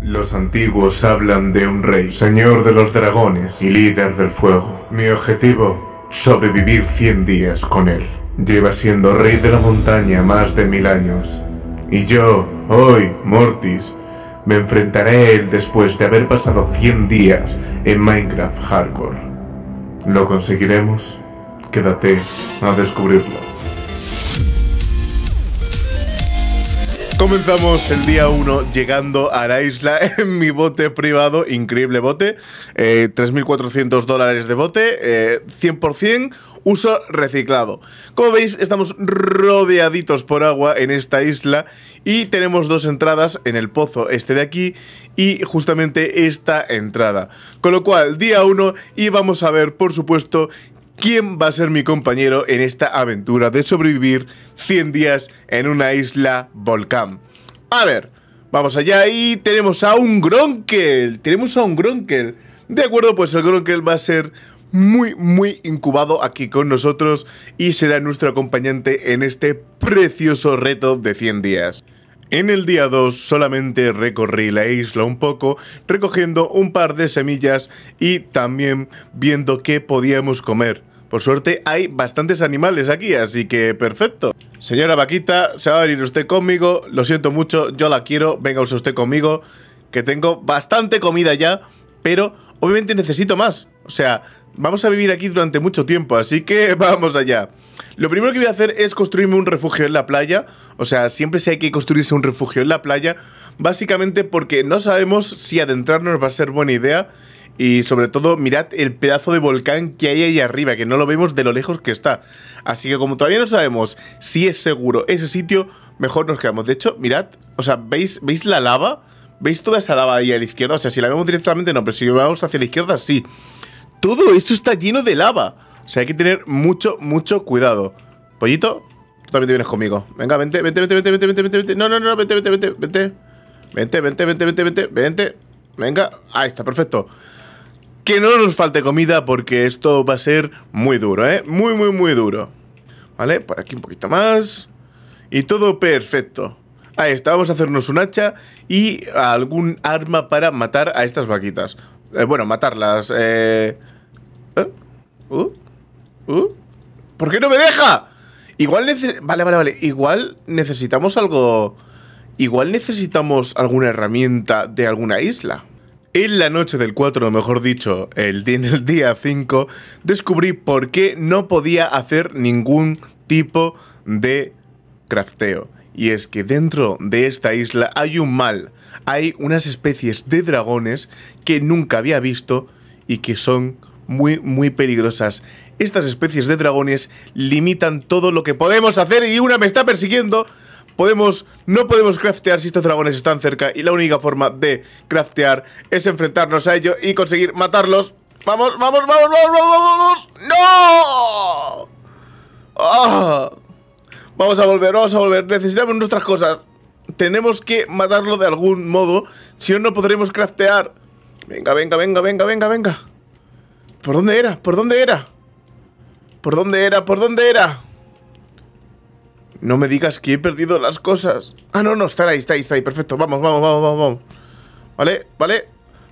Los antiguos hablan de un rey, señor de los dragones y líder del fuego. Mi objetivo, sobrevivir 100 días con él. Lleva siendo rey de la montaña más de mil años. Y yo, hoy, Mortis, me enfrentaré a él después de haber pasado 100 días en Minecraft Hardcore. ¿Lo conseguiremos? Quédate a descubrirlo. Comenzamos el día 1 llegando a la isla en mi bote privado, increíble bote, 3.400 eh, dólares de bote, 100% eh, uso reciclado. Como veis, estamos rodeaditos por agua en esta isla y tenemos dos entradas en el pozo, este de aquí y justamente esta entrada. Con lo cual, día 1 y vamos a ver, por supuesto, quién va a ser mi compañero en esta aventura de sobrevivir 100 días en una isla volcán. A ver, vamos allá y tenemos a un Gronkel, tenemos a un Gronkel. De acuerdo, pues el Gronkel va a ser muy, muy incubado aquí con nosotros y será nuestro acompañante en este precioso reto de 100 días. En el día 2 solamente recorrí la isla un poco, recogiendo un par de semillas y también viendo qué podíamos comer. Por suerte hay bastantes animales aquí, así que perfecto. Señora vaquita, se va a venir usted conmigo, lo siento mucho, yo la quiero, venga usted conmigo, que tengo bastante comida ya, pero obviamente necesito más. O sea, Vamos a vivir aquí durante mucho tiempo, así que vamos allá. Lo primero que voy a hacer es construirme un refugio en la playa. O sea, siempre si hay que construirse un refugio en la playa, básicamente porque no sabemos si adentrarnos va a ser buena idea. Y sobre todo, mirad el pedazo de volcán que hay ahí arriba, que no lo vemos de lo lejos que está. Así que como todavía no sabemos si es seguro ese sitio, mejor nos quedamos. De hecho, mirad, o sea, ¿veis, ¿veis la lava? ¿Veis toda esa lava ahí a la izquierda? O sea, si la vemos directamente no, pero si vamos hacia la izquierda, sí. Todo esto está lleno de lava. O sea, hay que tener mucho, mucho cuidado. Pollito, tú también te vienes conmigo. Venga, vente, vente, vente, vente, vente, vente, vente, vente. No, no, no, vente, vente, vente, vente. Vente, vente, vente, vente, vente, vente. Venga, ahí está, perfecto. Que no nos falte comida porque esto va a ser muy duro, ¿eh? Muy, muy, muy duro. Vale, por aquí un poquito más. Y todo perfecto. Ahí está, vamos a hacernos un hacha y algún arma para matar a estas vaquitas. bueno, matarlas. Eh... ¿Uh? ¿Uh? ¿Por qué no me deja? Igual Vale, vale, vale. Igual necesitamos algo... Igual necesitamos alguna herramienta de alguna isla. En la noche del 4, mejor dicho, el día, en el día 5, descubrí por qué no podía hacer ningún tipo de crafteo. Y es que dentro de esta isla hay un mal. Hay unas especies de dragones que nunca había visto y que son muy, muy peligrosas. Estas especies de dragones limitan todo lo que podemos hacer y una me está persiguiendo. Podemos, no podemos craftear si estos dragones están cerca y la única forma de craftear es enfrentarnos a ellos y conseguir matarlos. ¡Vamos, vamos, vamos, vamos, vamos, vamos! ¡No! Ah. Vamos a volver, vamos a volver. Necesitamos nuestras cosas. Tenemos que matarlo de algún modo, si no, no podremos craftear. Venga, venga, venga, venga, venga, venga. ¿Por dónde era? ¿Por dónde era? ¿Por dónde era? ¿Por dónde era? No me digas que he perdido las cosas. Ah, no, no, está ahí, está ahí, está ahí. Perfecto, vamos, vamos, vamos, vamos, vamos. Vale, vale,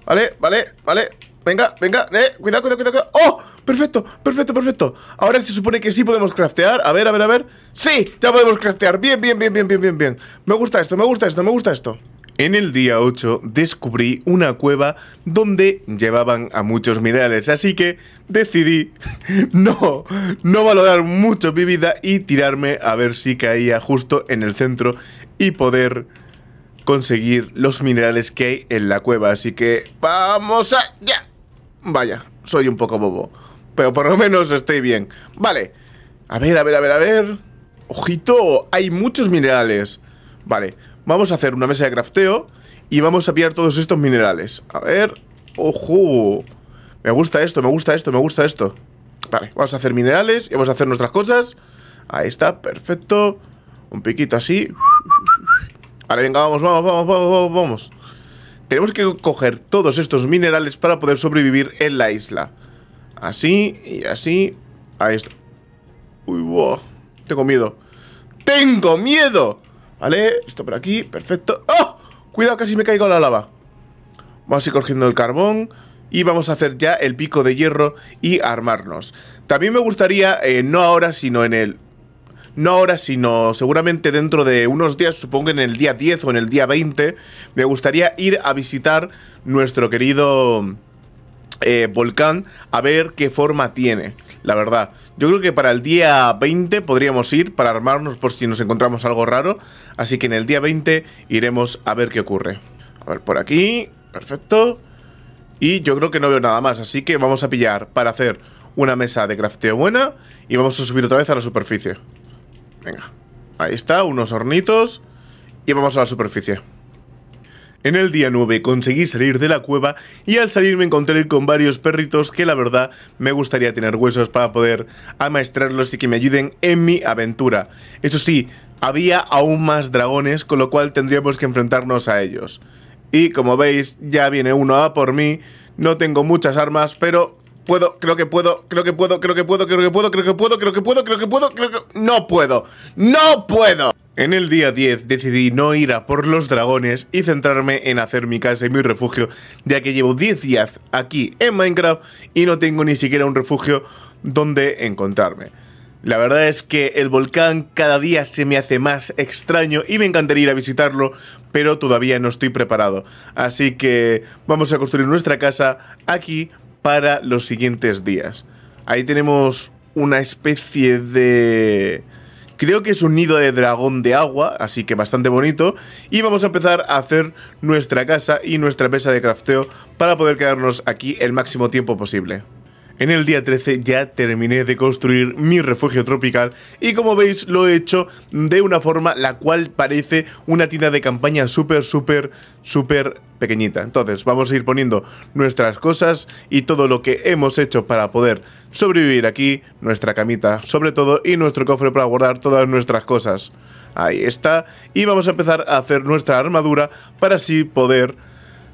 vale, vale, vale. Venga, venga, eh, cuidado, cuidado, cuidado, ¡Oh! Perfecto, perfecto, perfecto. Ahora se supone que sí podemos craftear. A ver, a ver, a ver. ¡Sí! Ya podemos craftear. Bien, bien, bien, bien, bien, bien, bien. Me gusta esto, me gusta esto, me gusta esto. En el día 8 descubrí una cueva donde llevaban a muchos minerales, así que decidí no, no valorar mucho mi vida y tirarme a ver si caía justo en el centro y poder conseguir los minerales que hay en la cueva. Así que vamos ya Vaya, soy un poco bobo, pero por lo menos estoy bien. Vale, a ver, a ver, a ver, a ver. Ojito, hay muchos minerales. Vale, Vamos a hacer una mesa de crafteo y vamos a pillar todos estos minerales. A ver... ¡Ojo! Me gusta esto, me gusta esto, me gusta esto. Vale, vamos a hacer minerales y vamos a hacer nuestras cosas. Ahí está, perfecto. Un piquito así. Vale, venga, vamos, vamos, vamos, vamos, vamos. Tenemos que coger todos estos minerales para poder sobrevivir en la isla. Así y así. Ahí está. Uy, wow. Tengo miedo. ¡Tengo miedo! Vale, esto por aquí, perfecto. ¡Oh! Cuidado, casi me caigo a la lava. Vamos a ir cogiendo el carbón y vamos a hacer ya el pico de hierro y armarnos. También me gustaría, eh, no ahora, sino en el... No ahora, sino seguramente dentro de unos días, supongo en el día 10 o en el día 20, me gustaría ir a visitar nuestro querido... Eh, volcán a ver qué forma tiene, la verdad. Yo creo que para el día 20 podríamos ir para armarnos por si nos encontramos algo raro. Así que en el día 20 iremos a ver qué ocurre. A ver, por aquí, perfecto. Y yo creo que no veo nada más, así que vamos a pillar para hacer una mesa de crafteo buena y vamos a subir otra vez a la superficie. Venga, ahí está, unos hornitos y vamos a la superficie. En el día 9 conseguí salir de la cueva y al salir me encontré con varios perritos que la verdad me gustaría tener huesos para poder amaestrarlos y que me ayuden en mi aventura. Eso sí, había aún más dragones con lo cual tendríamos que enfrentarnos a ellos. Y como veis, ya viene uno a por mí, no tengo muchas armas, pero puedo, creo que puedo, creo que puedo, creo que puedo, creo que puedo, creo que puedo, creo que puedo, creo que puedo, creo que... No puedo, no puedo. En el día 10 decidí no ir a por los dragones y centrarme en hacer mi casa y mi refugio, ya que llevo 10 días aquí en Minecraft y no tengo ni siquiera un refugio donde encontrarme. La verdad es que el volcán cada día se me hace más extraño y me encantaría ir a visitarlo, pero todavía no estoy preparado. Así que vamos a construir nuestra casa aquí para los siguientes días. Ahí tenemos una especie de... Creo que es un nido de dragón de agua, así que bastante bonito. Y vamos a empezar a hacer nuestra casa y nuestra mesa de crafteo para poder quedarnos aquí el máximo tiempo posible. En el día 13 ya terminé de construir mi refugio tropical y como veis lo he hecho de una forma la cual parece una tienda de campaña súper, súper, súper pequeñita. Entonces vamos a ir poniendo nuestras cosas y todo lo que hemos hecho para poder sobrevivir aquí, nuestra camita sobre todo y nuestro cofre para guardar todas nuestras cosas. Ahí está. Y vamos a empezar a hacer nuestra armadura para así poder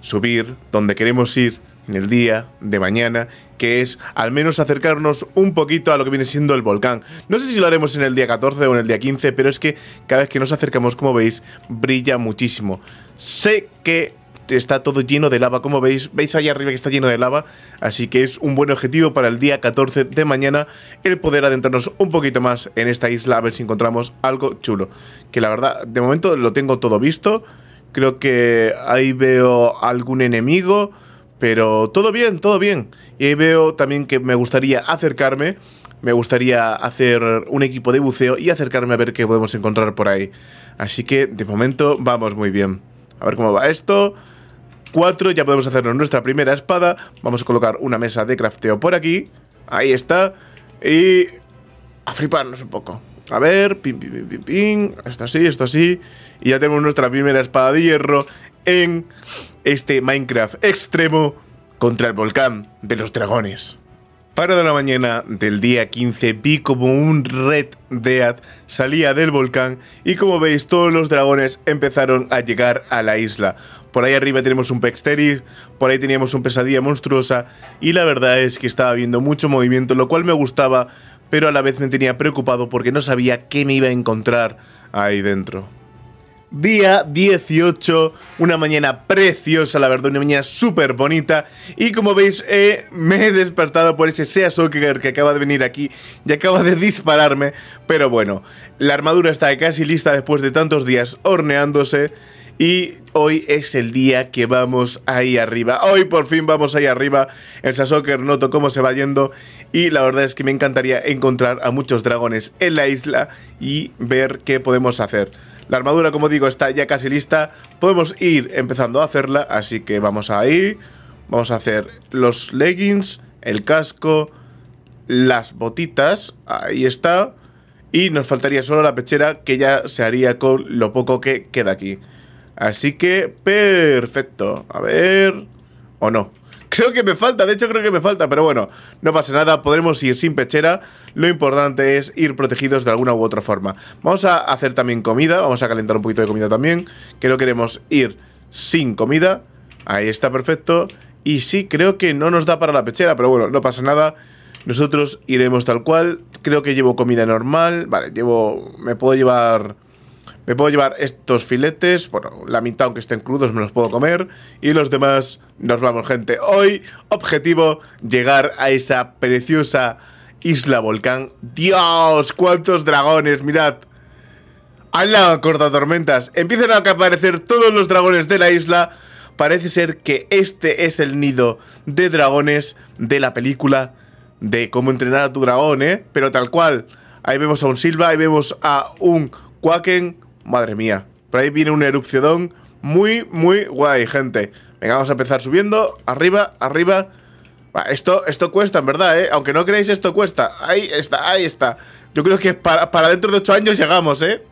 subir donde queremos ir en el día de mañana, que es al menos acercarnos un poquito a lo que viene siendo el volcán. No sé si lo haremos en el día 14 o en el día 15, pero es que cada vez que nos acercamos, como veis, brilla muchísimo. Sé que está todo lleno de lava, como veis, veis ahí arriba que está lleno de lava, así que es un buen objetivo para el día 14 de mañana el poder adentrarnos un poquito más en esta isla a ver si encontramos algo chulo, que la verdad, de momento lo tengo todo visto, creo que ahí veo algún enemigo, pero todo bien, todo bien, y veo también que me gustaría acercarme, me gustaría hacer un equipo de buceo y acercarme a ver qué podemos encontrar por ahí. Así que de momento vamos muy bien. A ver cómo va esto. 4, ya podemos hacernos nuestra primera espada. Vamos a colocar una mesa de crafteo por aquí. Ahí está. Y a fliparnos un poco. A ver, pim, pim, pim, pim, pim. Esto así, esto así. Y ya tenemos nuestra primera espada de hierro en este Minecraft extremo contra el volcán de los dragones. Para de la mañana del día 15 vi como un Red Dead salía del volcán y como veis todos los dragones empezaron a llegar a la isla. Por ahí arriba tenemos un Pexteris, por ahí teníamos un Pesadilla Monstruosa y la verdad es que estaba viendo mucho movimiento, lo cual me gustaba, pero a la vez me tenía preocupado porque no sabía qué me iba a encontrar ahí dentro día 18, una mañana preciosa, la verdad, una mañana súper bonita. Y como veis, eh, me he despertado por ese Sea que acaba de venir aquí y acaba de dispararme. Pero bueno, la armadura está casi lista después de tantos días horneándose. Y hoy es el día que vamos ahí arriba. Hoy por fin vamos ahí arriba. El Sasoker noto cómo se va yendo. Y la verdad es que me encantaría encontrar a muchos dragones en la isla y ver qué podemos hacer. La armadura, como digo, está ya casi lista. Podemos ir empezando a hacerla, así que vamos ahí. Vamos a hacer los leggings, el casco, las botitas. Ahí está. Y nos faltaría solo la pechera, que ya se haría con lo poco que queda aquí. Así que, perfecto. A ver... ¿O no? creo que me falta, de hecho creo que me falta, pero bueno, no pasa nada, podremos ir sin pechera. Lo importante es ir protegidos de alguna u otra forma. Vamos a hacer también comida, vamos a calentar un poquito de comida también, que queremos ir sin comida. Ahí está, perfecto. Y sí, creo que no nos da para la pechera, pero bueno, no pasa nada. Nosotros iremos tal cual. Creo que llevo comida normal. Vale, llevo... Me puedo llevar me puedo llevar estos filetes, bueno, la mitad aunque estén crudos me los puedo comer y los demás nos vamos, gente. Hoy, objetivo, llegar a esa preciosa isla volcán. ¡Dios! ¡Cuántos dragones! Mirad. Al corta tormentas! Empiezan a aparecer todos los dragones de la isla. Parece ser que este es el nido de dragones de la película de cómo entrenar a tu dragón, ¿eh? Pero tal cual. Ahí vemos a un Silva, ahí vemos a un Quaken, Madre mía. Por ahí viene un erupción muy, muy guay, gente. Venga, vamos a empezar subiendo. Arriba, arriba. Esto, esto cuesta, en verdad, ¿eh? Aunque no creáis, esto cuesta. Ahí está, ahí está. Yo creo que para, para dentro de 8 años llegamos, ¿eh?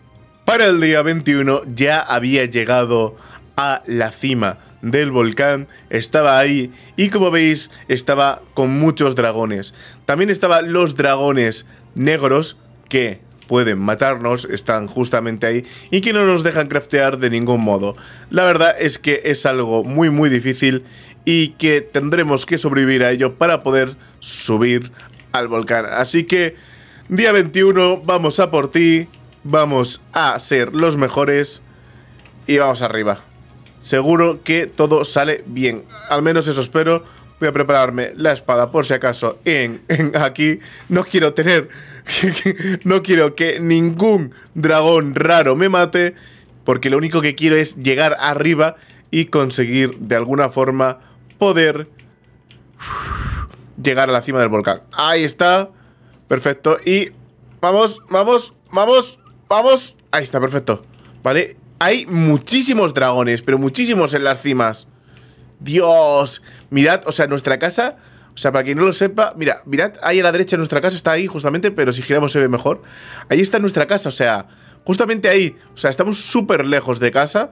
Para el día 21 ya había llegado a la cima del volcán, estaba ahí y como veis estaba con muchos dragones. También estaban los dragones negros que pueden matarnos, están justamente ahí y que no nos dejan craftear de ningún modo. La verdad es que es algo muy muy difícil y que tendremos que sobrevivir a ello para poder subir al volcán. Así que día 21 vamos a por ti, vamos a ser los mejores y vamos arriba. Seguro que todo sale bien, al menos eso espero voy a prepararme la espada por si acaso en, aquí. No quiero tener no quiero que ningún dragón raro me mate, porque lo único que quiero es llegar arriba y conseguir de alguna forma poder llegar a la cima del volcán. Ahí está, perfecto. Y vamos, vamos, vamos, vamos. Ahí está, perfecto. Vale, hay muchísimos dragones, pero muchísimos en las cimas. Dios, mirad, o sea, nuestra casa o sea, para quien no lo sepa, mira, mirad, ahí a la derecha de nuestra casa, está ahí justamente, pero si giramos se ve mejor. Ahí está nuestra casa, o sea, justamente ahí. O sea, estamos súper lejos de casa.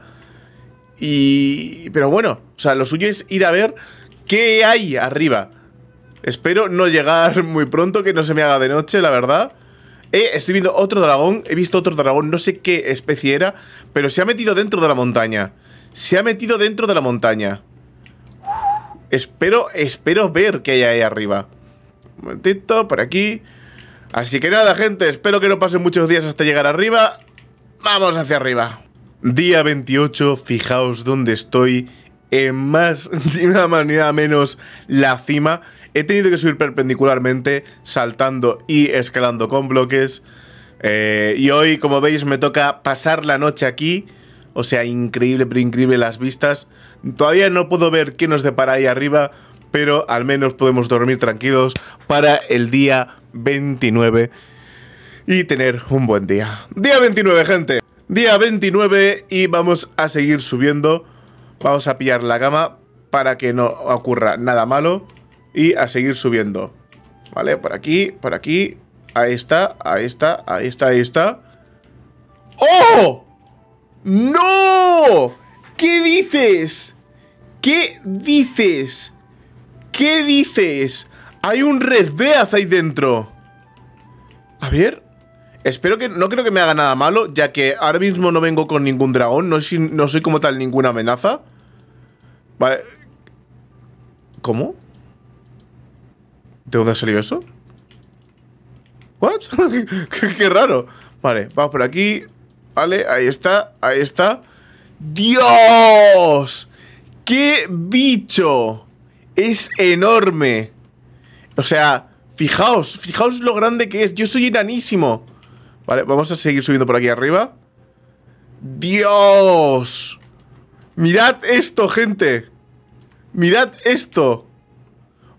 Y... Pero bueno, o sea, lo suyo es ir a ver qué hay arriba. Espero no llegar muy pronto, que no se me haga de noche, la verdad. Eh, estoy viendo otro dragón, he visto otro dragón, no sé qué especie era, pero se ha metido dentro de la montaña. Se ha metido dentro de la montaña. Espero, espero ver qué hay ahí arriba. Un momentito, por aquí. Así que nada, gente, espero que no pasen muchos días hasta llegar arriba. Vamos hacia arriba. Día 28, fijaos dónde estoy. En más, ni nada más ni nada menos, la cima. He tenido que subir perpendicularmente, saltando y escalando con bloques. Eh, y hoy, como veis, me toca pasar la noche aquí. O sea, increíble, pero increíble las vistas. Todavía no puedo ver qué nos depara ahí arriba, pero al menos podemos dormir tranquilos para el día 29 y tener un buen día. Día 29, gente. Día 29 y vamos a seguir subiendo. Vamos a pillar la gama para que no ocurra nada malo y a seguir subiendo. Vale, por aquí, por aquí. Ahí está, ahí está, ahí está, ahí está. ¡Oh! ¡No! ¿Qué dices? ¿Qué dices? ¿Qué dices? Hay un Red Beaz ahí dentro. A ver. Espero que... No creo que me haga nada malo, ya que ahora mismo no vengo con ningún dragón. No soy, como tal ninguna amenaza. Vale. ¿Cómo? ¿De dónde ha salido eso? qué raro. Vale, vamos por aquí. Vale, ahí está, ahí está. ¡Dios! ¡Qué bicho! Es enorme. O sea, fijaos, fijaos lo grande que es. Yo soy enanísimo. Vale, vamos a seguir subiendo por aquí arriba. ¡Dios! Mirad esto, gente. Mirad esto.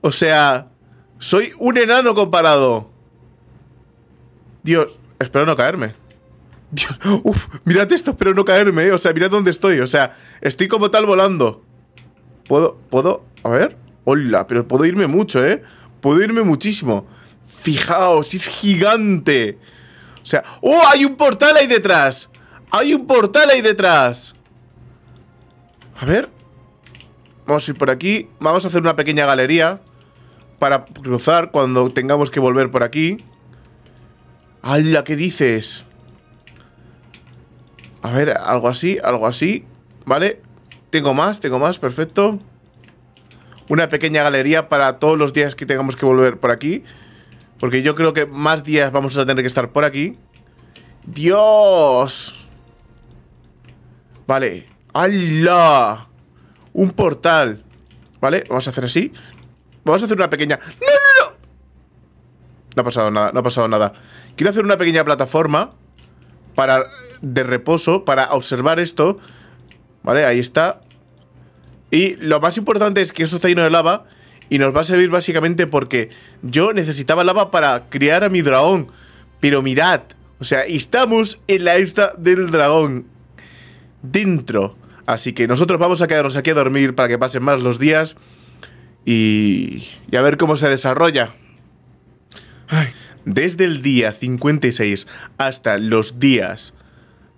O sea, soy un enano comparado. Dios, espero no caerme uf, mirad esto, pero no caerme, ¿eh? O sea, mirad dónde estoy. O sea, estoy como tal volando. Puedo, puedo, a ver. Hola, pero puedo irme mucho, ¿eh? Puedo irme muchísimo. Fijaos, es gigante. O sea, ¡oh! Hay un portal ahí detrás. Hay un portal ahí detrás. A ver. Vamos a ir por aquí. Vamos a hacer una pequeña galería para cruzar cuando tengamos que volver por aquí. ¡Hala! ¿Qué dices? A ver, algo así, algo así. Vale, tengo más, tengo más, perfecto. Una pequeña galería para todos los días que tengamos que volver por aquí. Porque yo creo que más días vamos a tener que estar por aquí. ¡Dios! Vale. ¡Hala! Un portal. Vale, vamos a hacer así. Vamos a hacer una pequeña... ¡No, no, no! No ha pasado nada, no ha pasado nada. Quiero hacer una pequeña plataforma para, de reposo para observar esto. Vale, ahí está. Y lo más importante es que esto está lleno de lava y nos va a servir básicamente porque yo necesitaba lava para criar a mi dragón. Pero mirad, o sea, estamos en la isla del dragón. Dentro. Así que nosotros vamos a quedarnos aquí a dormir para que pasen más los días y, y a ver cómo se desarrolla desde el día 56 hasta los días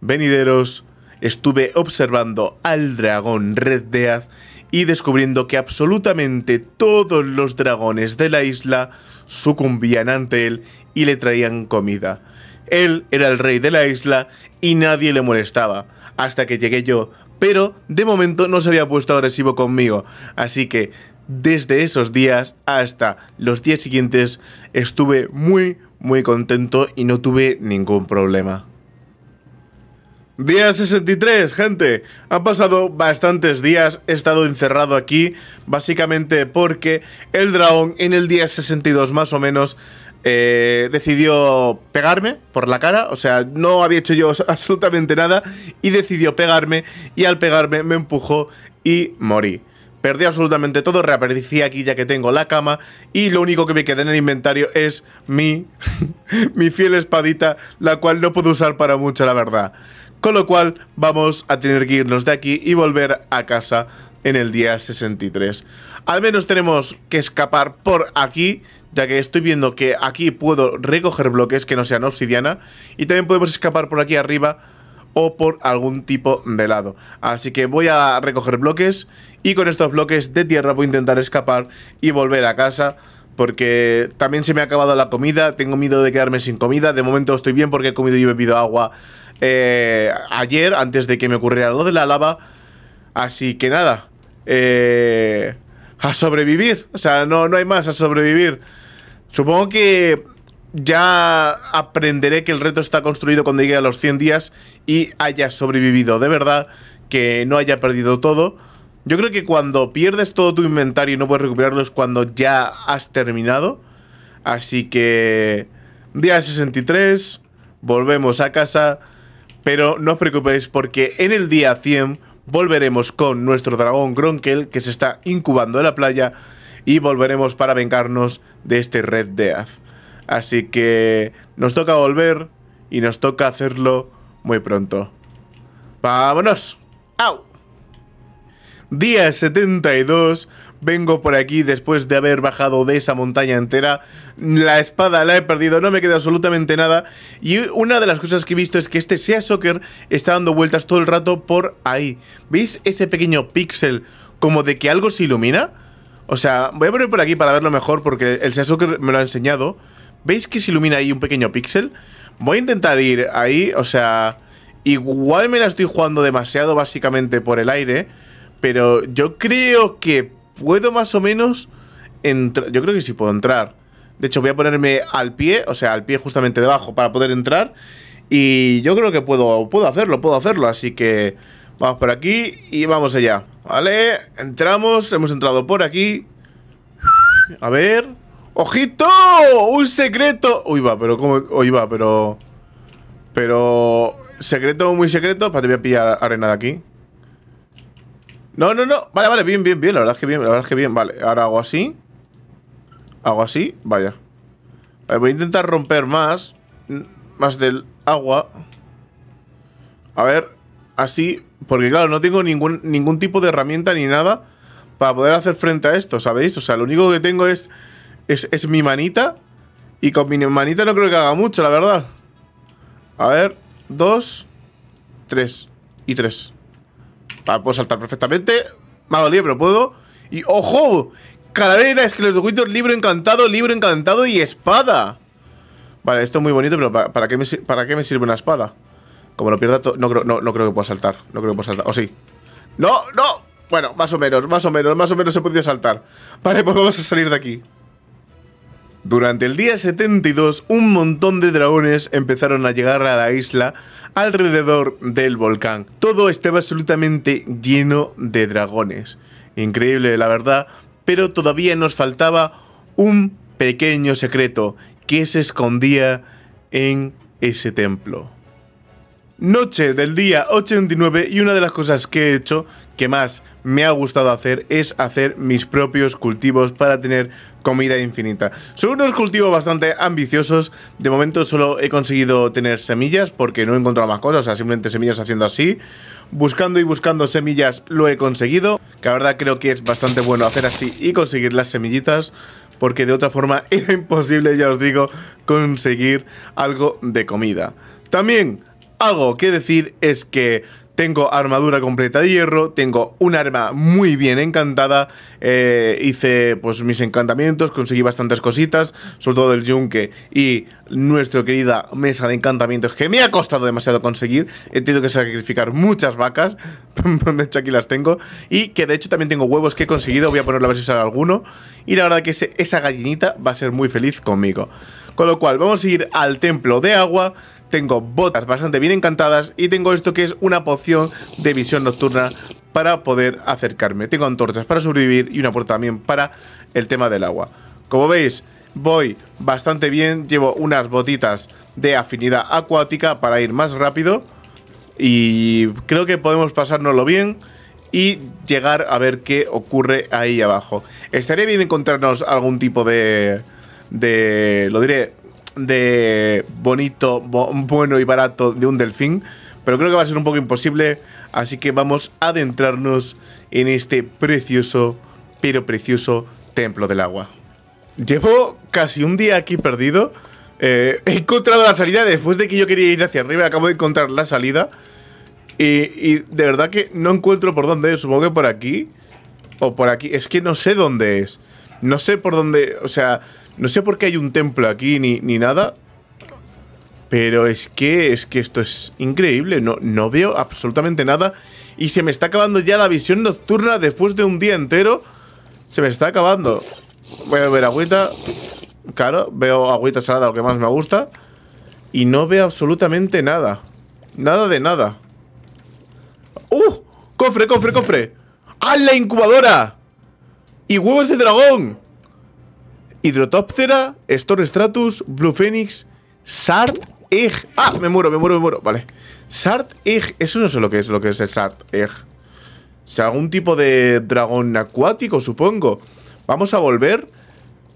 venideros, estuve observando al dragón Red Death y descubriendo que absolutamente todos los dragones de la isla sucumbían ante él y le traían comida. Él era el rey de la isla y nadie le molestaba, hasta que llegué yo, pero de momento no se había puesto agresivo conmigo, así que desde esos días hasta los días siguientes estuve muy, muy contento y no tuve ningún problema. Día 63, gente. Han pasado bastantes días. He estado encerrado aquí, básicamente porque el dragón en el día 62 más o menos eh, decidió pegarme por la cara. O sea, no había hecho yo absolutamente nada y decidió pegarme y al pegarme me empujó y morí. Perdí absolutamente todo, reaparecí aquí ya que tengo la cama y lo único que me queda en el inventario es mi, mi fiel espadita, la cual no puedo usar para mucho, la verdad. Con lo cual vamos a tener que irnos de aquí y volver a casa en el día 63. Al menos tenemos que escapar por aquí, ya que estoy viendo que aquí puedo recoger bloques que no sean obsidiana y también podemos escapar por aquí arriba o por algún tipo de lado. Así que voy a recoger bloques y con estos bloques de tierra voy a intentar escapar y volver a casa porque también se me ha acabado la comida, tengo miedo de quedarme sin comida, de momento estoy bien porque he comido y bebido agua eh, ayer antes de que me ocurriera lo de la lava, así que nada, eh, a sobrevivir, o sea, no, no hay más, a sobrevivir. Supongo que ya aprenderé que el reto está construido cuando llegue a los 100 días y haya sobrevivido de verdad, que no haya perdido todo. Yo creo que cuando pierdes todo tu inventario y no puedes recuperarlo es cuando ya has terminado. Así que día 63, volvemos a casa, pero no os preocupéis porque en el día 100 volveremos con nuestro dragón Gronkel que se está incubando en la playa y volveremos para vengarnos de este Red Death. Así que nos toca volver y nos toca hacerlo muy pronto. ¡Vámonos! ¡Au! Día 72. Vengo por aquí después de haber bajado de esa montaña entera. La espada la he perdido, no me queda absolutamente nada. Y una de las cosas que he visto es que este Sea Soccer está dando vueltas todo el rato por ahí. ¿Veis ese pequeño píxel como de que algo se ilumina? O sea, voy a poner por aquí para verlo mejor porque el Sea Soccer me lo ha enseñado. ¿Veis que se ilumina ahí un pequeño píxel? Voy a intentar ir ahí, o sea... Igual me la estoy jugando demasiado básicamente por el aire, pero yo creo que puedo más o menos entrar... Yo creo que sí puedo entrar. De hecho, voy a ponerme al pie, o sea, al pie justamente debajo para poder entrar. Y yo creo que puedo, puedo hacerlo, puedo hacerlo. Así que vamos por aquí y vamos allá. Vale, entramos, hemos entrado por aquí. A ver... ¡Ojito! ¡Un secreto! Uy, va, pero cómo... Uy, va, pero. Pero. Secreto muy secreto. Para te voy a pillar arena de aquí. No, no, no. Vale, vale, bien, bien, bien. La verdad es que bien, la verdad es que bien. Vale, ahora hago así. Hago así, vaya. voy a intentar romper más. Más del agua. A ver, así. Porque claro, no tengo ningún, ningún tipo de herramienta ni nada para poder hacer frente a esto, ¿sabéis? O sea, lo único que tengo es es, mi manita. Y con mi manita no creo que haga mucho, la verdad. A ver, dos, tres y tres. Vale, ah, puedo saltar perfectamente. Me ha pero puedo. Y ¡ojo! Calavera, esqueleto, libro encantado, libro encantado y espada. Vale, esto es muy bonito, pero ¿para, qué, me, para qué, me, sirve una espada? Como lo pierda No creo, no, creo que pueda saltar. No creo que pueda saltar. ¿O oh, sí? ¡No! ¡No! Bueno, más o menos, más o menos, más o menos se podido saltar. Vale, pues vamos a salir de aquí. Durante el día 72, un montón de dragones empezaron a llegar a la isla alrededor del volcán. Todo estaba absolutamente lleno de dragones. Increíble, la verdad, pero todavía nos faltaba un pequeño secreto que se escondía en ese templo. Noche del día 89 y una de las cosas que he hecho que más me ha gustado hacer es hacer mis propios cultivos para tener comida infinita. Son unos cultivos bastante ambiciosos. De momento solo he conseguido tener semillas porque no he encontrado más cosas. O sea, simplemente semillas haciendo así. Buscando y buscando semillas lo he conseguido. Que la verdad creo que es bastante bueno hacer así y conseguir las semillitas. Porque de otra forma era imposible, ya os digo, conseguir algo de comida. También algo que decir es que tengo armadura completa de hierro, tengo un arma muy bien encantada, eh, hice pues mis encantamientos, conseguí bastantes cositas, sobre todo el yunque y nuestra querida mesa de encantamientos que me ha costado demasiado conseguir. He tenido que sacrificar muchas vacas, de hecho aquí las tengo, y que de hecho también tengo huevos que he conseguido, voy a ponerlo a ver si sale alguno, y la verdad que esa gallinita va a ser muy feliz conmigo. Con lo cual, vamos a ir al templo de agua tengo botas bastante bien encantadas y tengo esto que es una poción de visión nocturna para poder acercarme. Tengo antorchas para sobrevivir y una puerta también para el tema del agua. Como veis, voy bastante bien, llevo unas botitas de afinidad acuática para ir más rápido y creo que podemos pasárnoslo bien y llegar a ver qué ocurre ahí abajo. Estaría bien encontrarnos algún tipo de... de... lo diré, de bonito, bueno y barato de un delfín, pero creo que va a ser un poco imposible, así que vamos a adentrarnos en este precioso, pero precioso templo del agua. Llevo casi un día aquí perdido. Eh, he encontrado la salida después de que yo quería ir hacia arriba. Acabo de encontrar la salida. Y, de verdad que no encuentro por dónde Supongo que por aquí. O por aquí. Es que no sé dónde es. No sé por dónde. O sea, no sé por qué hay un templo aquí ni, nada. Pero es que, es que esto es increíble. No, no veo absolutamente nada. Y se me está acabando ya la visión nocturna después de un día entero. Se me está acabando. Voy a ver agüita. Claro, veo agüita salada, lo que más me gusta. Y no veo absolutamente nada. Nada de nada. ¡Uh! ¡Cofre, cofre, cofre! ¡Ah, la incubadora! ¡Y huevos de dragón! Hidrotóptera, Stratus, Blue Phoenix, Sart, ¡Ah! Me muero, me muero, me muero. Vale. Sart, Egg. Eso no sé lo que es, lo que es el Sart, Egg. O sea, algún tipo de dragón acuático, supongo. Vamos a volver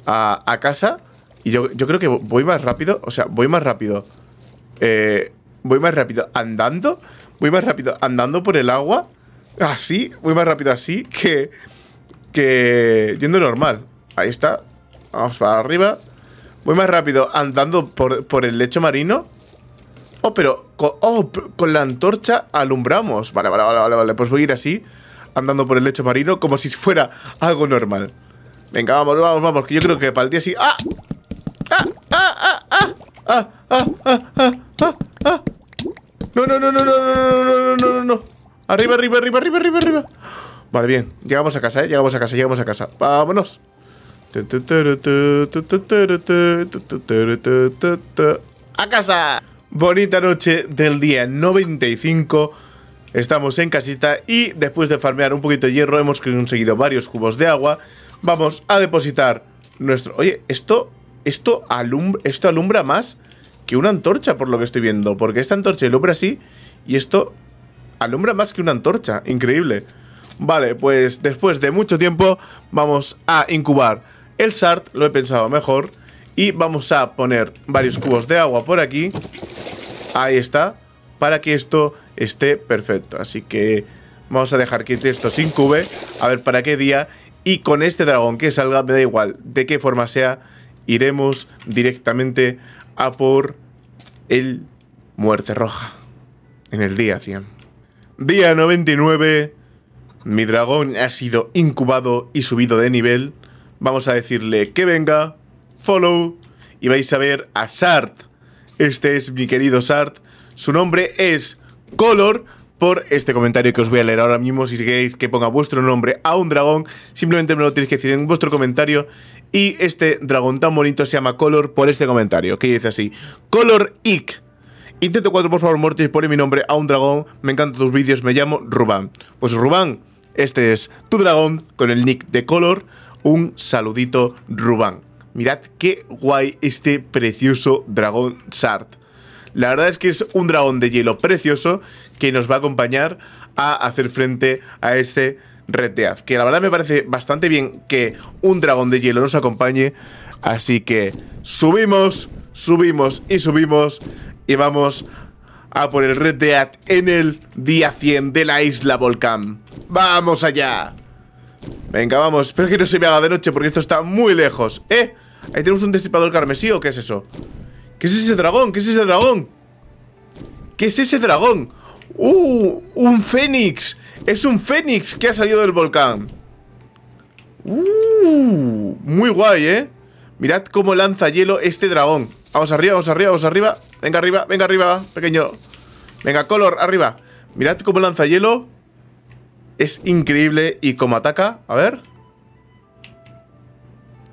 a, casa. Y yo, creo que voy más rápido. O sea, voy más rápido. Eh, voy más rápido andando. Voy más rápido andando por el agua. Así. Voy más rápido así que... Que... Yendo normal. Ahí está. Vamos para arriba. Voy más rápido andando por, el lecho marino. Oh, pero con, con la antorcha alumbramos. Vale, vale, vale, vale, Pues voy a ir así, andando por el lecho marino, como si fuera algo normal. Venga, vamos, vamos, vamos, que yo creo que para el día sí. ¡Ah! ¡Ah! ¡Ah! ¡Ah! ¡Ah! ¡Ah! ¡Ah! ¡Ah! ¡Ah! ¡Ah! No, no, no, no, no, no, no, no, no, no. Arriba, arriba, arriba, arriba, arriba, arriba. Vale, bien. Llegamos a casa, eh. Llegamos a casa, llegamos a casa. Vámonos. A casa. Bonita noche del día 95. Estamos en casita y después de farmear un poquito de hierro hemos conseguido varios cubos de agua. Vamos a depositar nuestro... Oye, esto, esto, alumbra, más que una antorcha por lo que estoy viendo. Porque esta antorcha alumbra así y esto alumbra más que una antorcha. Increíble. Vale, pues después de mucho tiempo vamos a incubar el Sart lo he pensado mejor. Y vamos a poner varios cubos de agua por aquí. Ahí está. Para que esto esté perfecto. Así que vamos a dejar que esto se incube. A ver para qué día. Y con este dragón que salga, me da igual de qué forma sea. Iremos directamente a por el Muerte Roja. En el día 100. Día 99. Mi dragón ha sido incubado y subido de nivel vamos a decirle que venga, follow, y vais a ver a Sart. Este es mi querido Sart. Su nombre es Color por este comentario que os voy a leer ahora mismo. Si queréis que ponga vuestro nombre a un dragón, simplemente me lo tenéis que decir en vuestro comentario. Y este dragón tan bonito se llama Color por este comentario, que dice así. Color Ick. Intento 4, por favor, Mortis, pone mi nombre a un dragón. Me encantan tus vídeos, me llamo Rubán. Pues Rubán, este es tu dragón con el nick de Color un saludito Rubán. Mirad qué guay este precioso dragón Sart. La verdad es que es un dragón de hielo precioso que nos va a acompañar a hacer frente a ese reteaz. Que la verdad me parece bastante bien que un dragón de hielo nos acompañe. Así que subimos, subimos y subimos. Y vamos a por el reteaz en el día 100 de la isla Volcán. ¡Vamos allá! Venga, vamos. Espero que no se me haga de noche porque esto está muy lejos. ¡Eh! Ahí tenemos un destipador carmesí o qué es eso. ¿Qué es ese dragón? ¿Qué es ese dragón? ¿Qué es ese dragón? ¡Uh! ¡Un fénix! ¡Es un fénix que ha salido del volcán! ¡Uh! Muy guay, ¿eh? Mirad cómo lanza hielo este dragón. Vamos arriba, vamos arriba, vamos arriba. Venga arriba, venga arriba, pequeño. Venga, color, arriba. Mirad cómo lanza hielo. Es increíble. Y como ataca, a ver.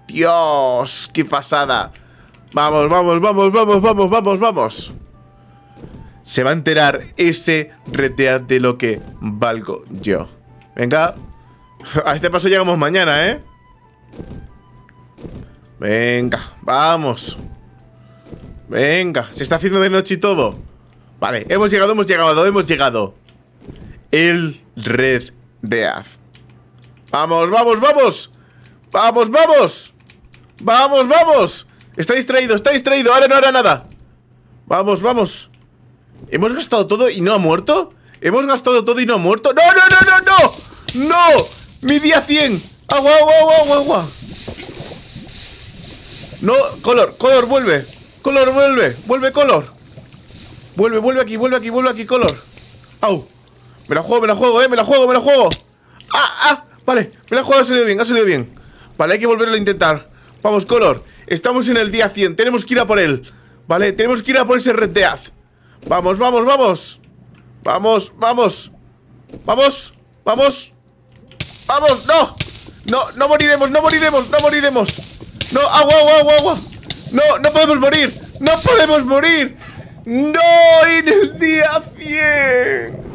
Dios, qué pasada. Vamos, vamos, vamos, vamos, vamos, vamos, vamos. Se va a enterar ese retead de lo que valgo yo. Venga. A este paso llegamos mañana, ¿eh? Venga, vamos. Venga, se está haciendo de noche y todo. Vale, hemos llegado, hemos llegado, hemos llegado. El red Death. ¡Vamos, vamos, vamos! ¡Vamos, vamos! ¡Vamos, vamos! Está distraído, está distraído. Ahora no hará nada. Vamos, vamos. ¿Hemos gastado todo y no ha muerto? ¿Hemos gastado todo y no ha muerto? ¡No, no, no, no, no! ¡No! ¡Mi día 100! ¡Agua, agua, agua, agua, agua! No, color, color, vuelve. Color, vuelve. Vuelve, color. Vuelve, vuelve aquí, vuelve aquí, vuelve aquí, color. ¡Au! Me la juego, me la juego, eh, me la juego, me la juego. ¡Ah, ah! Vale, me la juego, ha salido bien, ha salido bien. Vale, hay que volverlo a intentar. Vamos, Color. Estamos en el día 100, tenemos que ir a por él. Vale, tenemos que ir a por ese Red de Death. Vamos, vamos, vamos. Vamos, vamos. Vamos, vamos. Vamos, no. No, no moriremos, no moriremos, no moriremos. No, agua, agua, agua, agua. No, no podemos morir. No podemos morir. No, en el día 100.